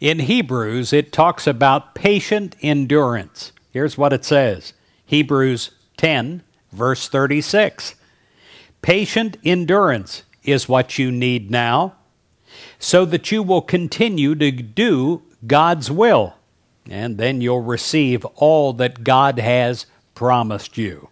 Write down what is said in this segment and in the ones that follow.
In Hebrews, it talks about patient endurance. Here's what it says Hebrews 10, verse 36. Patient endurance is what you need now so that you will continue to do God's will, and then you'll receive all that God has promised you.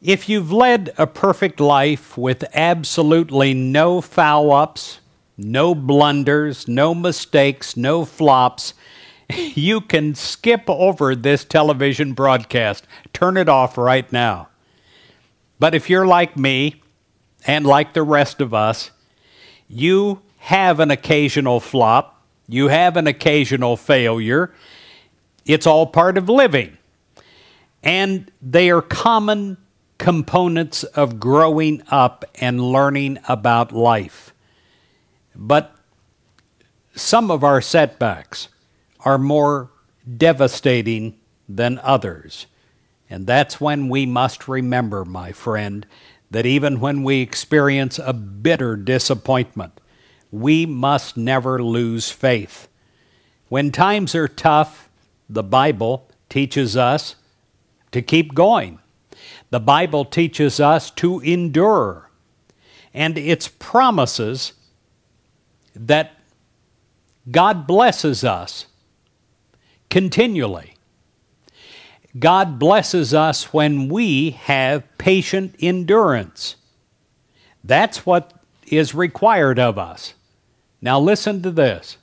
If you've led a perfect life with absolutely no foul ups, no blunders, no mistakes, no flops. You can skip over this television broadcast. Turn it off right now. But if you're like me, and like the rest of us, you have an occasional flop, you have an occasional failure. It's all part of living. And they are common components of growing up and learning about life. But some of our setbacks are more devastating than others. And that's when we must remember, my friend, that even when we experience a bitter disappointment, we must never lose faith. When times are tough, the Bible teaches us to keep going. The Bible teaches us to endure. And its promises that God blesses us continually. God blesses us when we have patient endurance. That's what is required of us. Now, listen to this.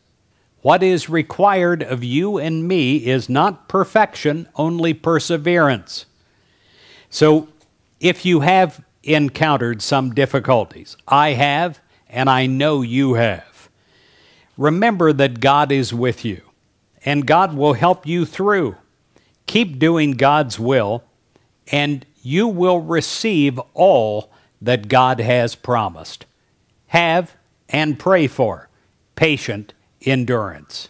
What is required of you and me is not perfection, only perseverance. So, if you have encountered some difficulties, I have, and I know you have. Remember that God is with you, and God will help you through. Keep doing God's will, and you will receive all that God has promised. Have and pray for patient endurance.